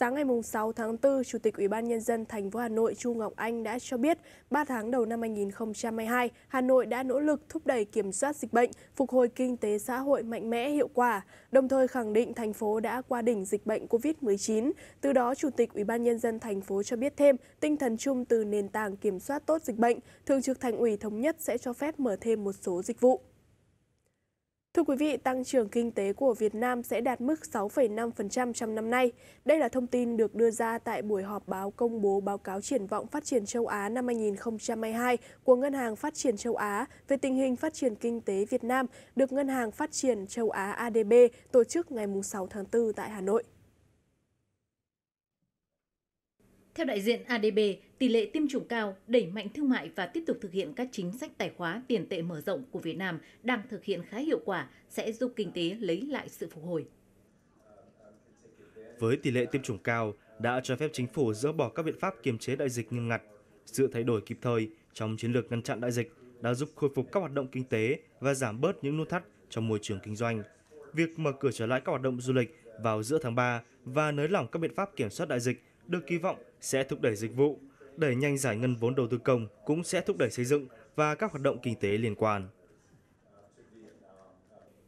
Sáng ngày 6 tháng 4, Chủ tịch Ủy ban Nhân dân thành phố Hà Nội Chu Ngọc Anh đã cho biết 3 tháng đầu năm 2022, Hà Nội đã nỗ lực thúc đẩy kiểm soát dịch bệnh, phục hồi kinh tế xã hội mạnh mẽ hiệu quả, đồng thời khẳng định thành phố đã qua đỉnh dịch bệnh COVID-19. Từ đó, Chủ tịch Ủy ban Nhân dân thành phố cho biết thêm tinh thần chung từ nền tảng kiểm soát tốt dịch bệnh, Thường trực Thành ủy Thống nhất sẽ cho phép mở thêm một số dịch vụ. Thưa quý vị, tăng trưởng kinh tế của Việt Nam sẽ đạt mức 6,5% trong năm nay. Đây là thông tin được đưa ra tại buổi họp báo công bố báo cáo triển vọng phát triển châu Á năm 2022 của Ngân hàng Phát triển châu Á về tình hình phát triển kinh tế Việt Nam được Ngân hàng Phát triển châu Á ADB tổ chức ngày 6 tháng 4 tại Hà Nội. Theo đại diện ADB, tỷ lệ tiêm chủng cao, đẩy mạnh thương mại và tiếp tục thực hiện các chính sách tài khóa tiền tệ mở rộng của Việt Nam đang thực hiện khá hiệu quả sẽ giúp kinh tế lấy lại sự phục hồi. Với tỷ lệ tiêm chủng cao, đã cho phép chính phủ dỡ bỏ các biện pháp kiềm chế đại dịch nghiêm ngặt. Sự thay đổi kịp thời trong chiến lược ngăn chặn đại dịch đã giúp khôi phục các hoạt động kinh tế và giảm bớt những nút thắt trong môi trường kinh doanh. Việc mở cửa trở lại các hoạt động du lịch vào giữa tháng 3 và nới lỏng các biện pháp kiểm soát đại dịch được kỳ vọng sẽ thúc đẩy dịch vụ, đẩy nhanh giải ngân vốn đầu tư công cũng sẽ thúc đẩy xây dựng và các hoạt động kinh tế liên quan.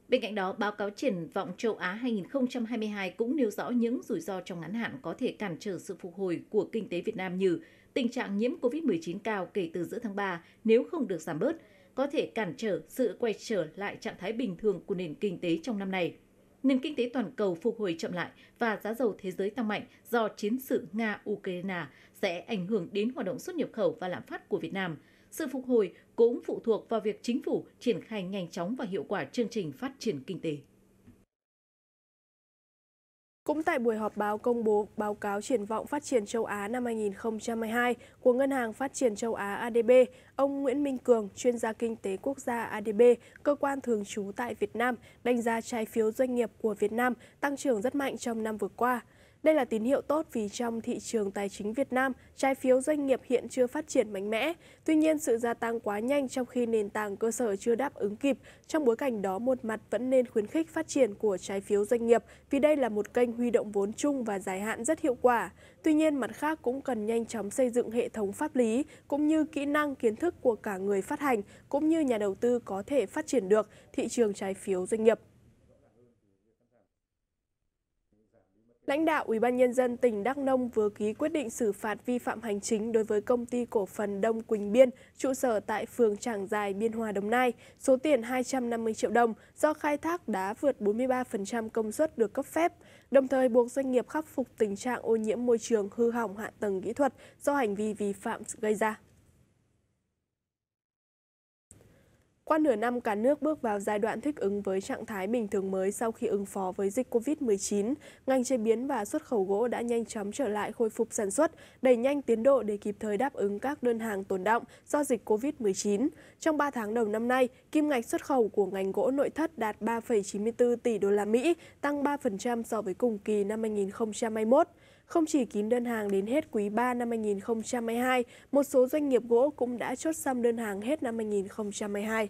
Bên cạnh đó, báo cáo triển vọng châu Á 2022 cũng nêu rõ những rủi ro trong ngắn hạn có thể cản trở sự phục hồi của kinh tế Việt Nam như tình trạng nhiễm COVID-19 cao kể từ giữa tháng 3 nếu không được giảm bớt, có thể cản trở sự quay trở lại trạng thái bình thường của nền kinh tế trong năm này nền kinh tế toàn cầu phục hồi chậm lại và giá dầu thế giới tăng mạnh do chiến sự Nga-Ukraine sẽ ảnh hưởng đến hoạt động xuất nhập khẩu và lạm phát của Việt Nam. Sự phục hồi cũng phụ thuộc vào việc chính phủ triển khai nhanh chóng và hiệu quả chương trình phát triển kinh tế. Cũng tại buổi họp báo công bố báo cáo triển vọng phát triển châu Á năm 2022 của Ngân hàng Phát triển châu Á ADB, ông Nguyễn Minh Cường, chuyên gia kinh tế quốc gia ADB, cơ quan thường trú tại Việt Nam, đánh giá trái phiếu doanh nghiệp của Việt Nam tăng trưởng rất mạnh trong năm vừa qua – đây là tín hiệu tốt vì trong thị trường tài chính Việt Nam, trái phiếu doanh nghiệp hiện chưa phát triển mạnh mẽ. Tuy nhiên, sự gia tăng quá nhanh trong khi nền tảng cơ sở chưa đáp ứng kịp. Trong bối cảnh đó, một mặt vẫn nên khuyến khích phát triển của trái phiếu doanh nghiệp vì đây là một kênh huy động vốn chung và dài hạn rất hiệu quả. Tuy nhiên, mặt khác cũng cần nhanh chóng xây dựng hệ thống pháp lý cũng như kỹ năng kiến thức của cả người phát hành cũng như nhà đầu tư có thể phát triển được thị trường trái phiếu doanh nghiệp. Lãnh đạo Ủy ban nhân dân tỉnh Đắk Nông vừa ký quyết định xử phạt vi phạm hành chính đối với công ty cổ phần Đông Quỳnh Biên, trụ sở tại phường Trảng dài Biên Hòa, Đồng Nai, số tiền 250 triệu đồng do khai thác đá vượt 43% công suất được cấp phép, đồng thời buộc doanh nghiệp khắc phục tình trạng ô nhiễm môi trường hư hỏng hạ tầng kỹ thuật do hành vi vi phạm gây ra. Qua nửa năm, cả nước bước vào giai đoạn thích ứng với trạng thái bình thường mới sau khi ứng phó với dịch COVID-19. Ngành chế biến và xuất khẩu gỗ đã nhanh chóng trở lại khôi phục sản xuất, đẩy nhanh tiến độ để kịp thời đáp ứng các đơn hàng tồn động do dịch COVID-19. Trong 3 tháng đầu năm nay, kim ngạch xuất khẩu của ngành gỗ nội thất đạt 3,94 tỷ đô la Mỹ, tăng 3% so với cùng kỳ năm 2021. Không chỉ kín đơn hàng đến hết quý 3 năm 2022, một số doanh nghiệp gỗ cũng đã chốt xong đơn hàng hết năm 2022.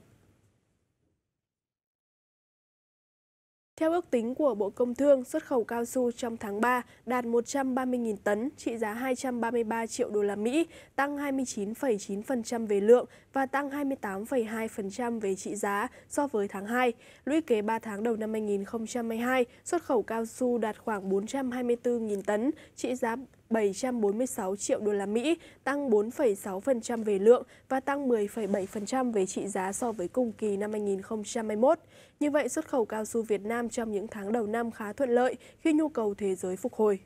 Theo ước tính của Bộ Công Thương, xuất khẩu cao su trong tháng 3 đạt 130.000 tấn, trị giá 233 triệu đô la Mỹ, tăng 29,9% về lượng và tăng 28,2% về trị giá so với tháng 2. Lũy kế 3 tháng đầu năm 2022, xuất khẩu cao su đạt khoảng 424.000 tấn, trị giá 746 triệu đô la Mỹ, tăng 4,6% về lượng và tăng 10,7% về trị giá so với cùng kỳ năm 2021. Như vậy, xuất khẩu cao su Việt Nam trong những tháng đầu năm khá thuận lợi khi nhu cầu thế giới phục hồi.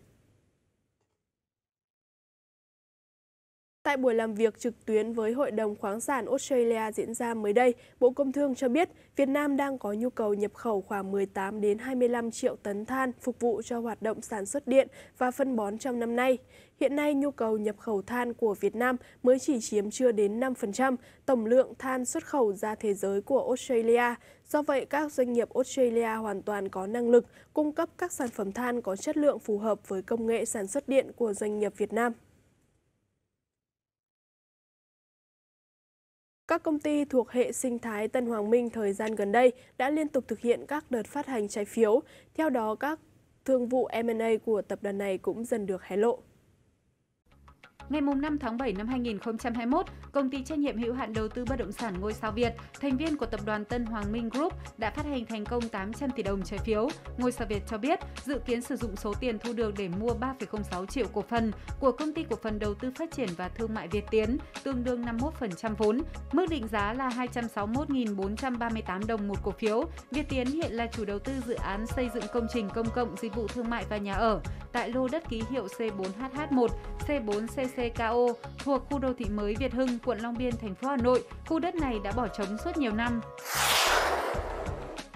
Tại buổi làm việc trực tuyến với Hội đồng khoáng sản Australia diễn ra mới đây, Bộ Công Thương cho biết Việt Nam đang có nhu cầu nhập khẩu khoảng 18 đến 25 triệu tấn than phục vụ cho hoạt động sản xuất điện và phân bón trong năm nay. Hiện nay, nhu cầu nhập khẩu than của Việt Nam mới chỉ chiếm chưa đến 5% tổng lượng than xuất khẩu ra thế giới của Australia. Do vậy, các doanh nghiệp Australia hoàn toàn có năng lực cung cấp các sản phẩm than có chất lượng phù hợp với công nghệ sản xuất điện của doanh nghiệp Việt Nam. Các công ty thuộc hệ sinh thái Tân Hoàng Minh thời gian gần đây đã liên tục thực hiện các đợt phát hành trái phiếu. Theo đó, các thương vụ M&A của tập đoàn này cũng dần được hé lộ. Ngày 5 tháng 7 năm 2021, công ty trách nhiệm hữu hạn đầu tư bất động sản Ngôi sao Việt, thành viên của tập đoàn Tân Hoàng Minh Group đã phát hành thành công 800 tỷ đồng trái phiếu. Ngôi sao Việt cho biết dự kiến sử dụng số tiền thu được để mua 3,06 triệu cổ phần của công ty cổ phần đầu tư phát triển và thương mại Việt Tiến, tương đương 51% vốn. Mức định giá là 261.438 đồng một cổ phiếu. Việt Tiến hiện là chủ đầu tư dự án xây dựng công trình công cộng dịch vụ thương mại và nhà ở tại lô đất ký hiệu C4HH1, C4C VCKO thuộc khu đô thị mới Việt Hưng, quận Long Biên, thành phố Hà Nội. Khu đất này đã bỏ trống suốt nhiều năm.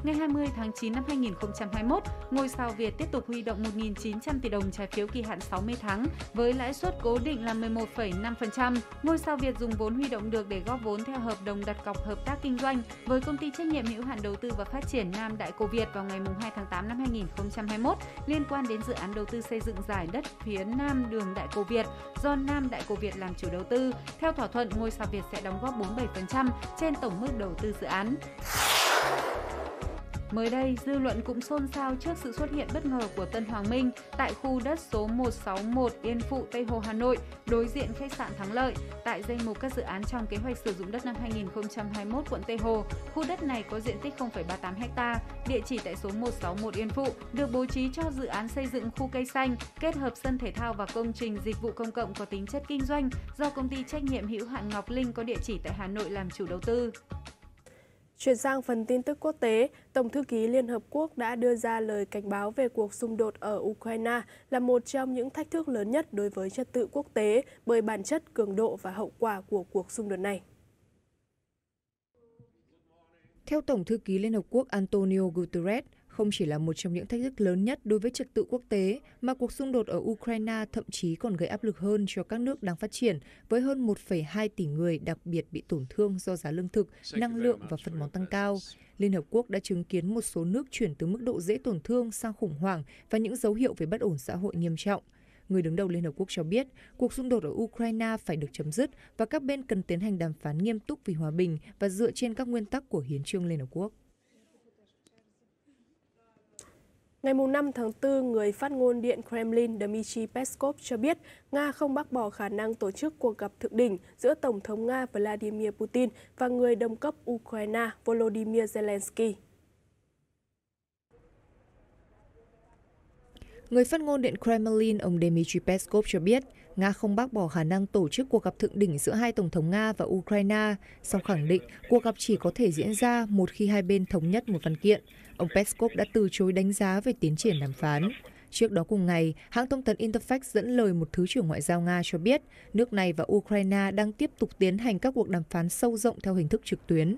Ngày 20 tháng 9 năm 2021, ngôi sao Việt tiếp tục huy động 1.900 tỷ đồng trái phiếu kỳ hạn 60 tháng với lãi suất cố định là 11,5%. Ngôi sao Việt dùng vốn huy động được để góp vốn theo hợp đồng đặt cọc hợp tác kinh doanh với công ty trách nhiệm hữu hạn đầu tư và phát triển Nam Đại Cổ Việt vào ngày 2 tháng 8 năm 2021 liên quan đến dự án đầu tư xây dựng giải đất phía Nam đường Đại Cổ Việt do Nam Đại Cổ Việt làm chủ đầu tư. Theo thỏa thuận, ngôi sao Việt sẽ đóng góp 47% trên tổng mức đầu tư dự án. Mới đây, dư luận cũng xôn xao trước sự xuất hiện bất ngờ của Tân Hoàng Minh tại khu đất số 161 Yên Phụ, Tây Hồ, Hà Nội, đối diện khách sạn Thắng Lợi, tại danh mục các dự án trong kế hoạch sử dụng đất năm 2021 quận Tây Hồ. Khu đất này có diện tích 0,38 ha, địa chỉ tại số 161 Yên Phụ, được bố trí cho dự án xây dựng khu cây xanh, kết hợp sân thể thao và công trình dịch vụ công cộng có tính chất kinh doanh do công ty trách nhiệm hữu hạn Ngọc Linh có địa chỉ tại Hà Nội làm chủ đầu tư. Chuyển sang phần tin tức quốc tế, Tổng thư ký Liên Hợp Quốc đã đưa ra lời cảnh báo về cuộc xung đột ở Ukraine là một trong những thách thức lớn nhất đối với trật tự quốc tế bởi bản chất, cường độ và hậu quả của cuộc xung đột này. Theo Tổng thư ký Liên Hợp Quốc Antonio Guterres, không chỉ là một trong những thách thức lớn nhất đối với trật tự quốc tế, mà cuộc xung đột ở Ukraine thậm chí còn gây áp lực hơn cho các nước đang phát triển, với hơn 1,2 tỷ người đặc biệt bị tổn thương do giá lương thực, năng lượng và phân món tăng cao. Liên Hợp Quốc đã chứng kiến một số nước chuyển từ mức độ dễ tổn thương sang khủng hoảng và những dấu hiệu về bất ổn xã hội nghiêm trọng. Người đứng đầu Liên Hợp Quốc cho biết, cuộc xung đột ở Ukraine phải được chấm dứt và các bên cần tiến hành đàm phán nghiêm túc vì hòa bình và dựa trên các nguyên tắc của Hiến trương Liên Hợp Quốc. Ngày 5 tháng 4, người phát ngôn Điện Kremlin Dmitry Peskov cho biết Nga không bác bỏ khả năng tổ chức cuộc gặp thượng đỉnh giữa Tổng thống Nga Vladimir Putin và người đồng cấp Ukraine Volodymyr Zelensky. Người phát ngôn Điện Kremlin ông Dmitry Peskov cho biết, Nga không bác bỏ khả năng tổ chức cuộc gặp thượng đỉnh giữa hai Tổng thống Nga và Ukraine, song khẳng định cuộc gặp chỉ có thể diễn ra một khi hai bên thống nhất một văn kiện. Ông Peskov đã từ chối đánh giá về tiến triển đàm phán. Trước đó cùng ngày, hãng thông tấn Interfax dẫn lời một Thứ trưởng Ngoại giao Nga cho biết nước này và Ukraine đang tiếp tục tiến hành các cuộc đàm phán sâu rộng theo hình thức trực tuyến.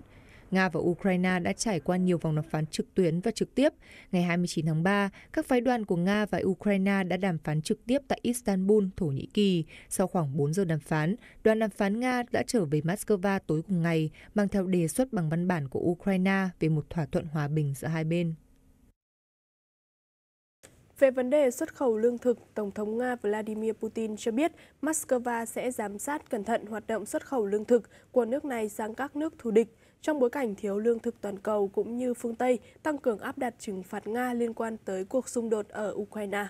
Nga và Ukraine đã trải qua nhiều vòng đàm phán trực tuyến và trực tiếp. Ngày 29 tháng 3, các phái đoàn của Nga và Ukraine đã đàm phán trực tiếp tại Istanbul, Thổ Nhĩ Kỳ. Sau khoảng 4 giờ đàm phán, đoàn đàm phán Nga đã trở về Moscow tối cùng ngày mang theo đề xuất bằng văn bản của Ukraine về một thỏa thuận hòa bình giữa hai bên. Về vấn đề xuất khẩu lương thực, Tổng thống Nga Vladimir Putin cho biết Moscow sẽ giám sát cẩn thận hoạt động xuất khẩu lương thực của nước này sang các nước thù địch trong bối cảnh thiếu lương thực toàn cầu cũng như phương Tây tăng cường áp đặt trừng phạt Nga liên quan tới cuộc xung đột ở Ukraine.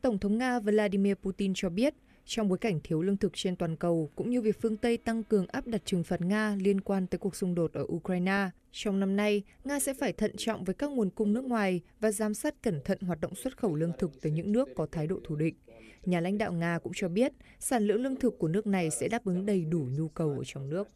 Tổng thống Nga Vladimir Putin cho biết, trong bối cảnh thiếu lương thực trên toàn cầu cũng như việc phương Tây tăng cường áp đặt trừng phạt Nga liên quan tới cuộc xung đột ở Ukraine, trong năm nay, Nga sẽ phải thận trọng với các nguồn cung nước ngoài và giám sát cẩn thận hoạt động xuất khẩu lương thực từ những nước có thái độ thù địch. Nhà lãnh đạo Nga cũng cho biết, sản lượng lương thực của nước này sẽ đáp ứng đầy đủ nhu cầu ở trong nước.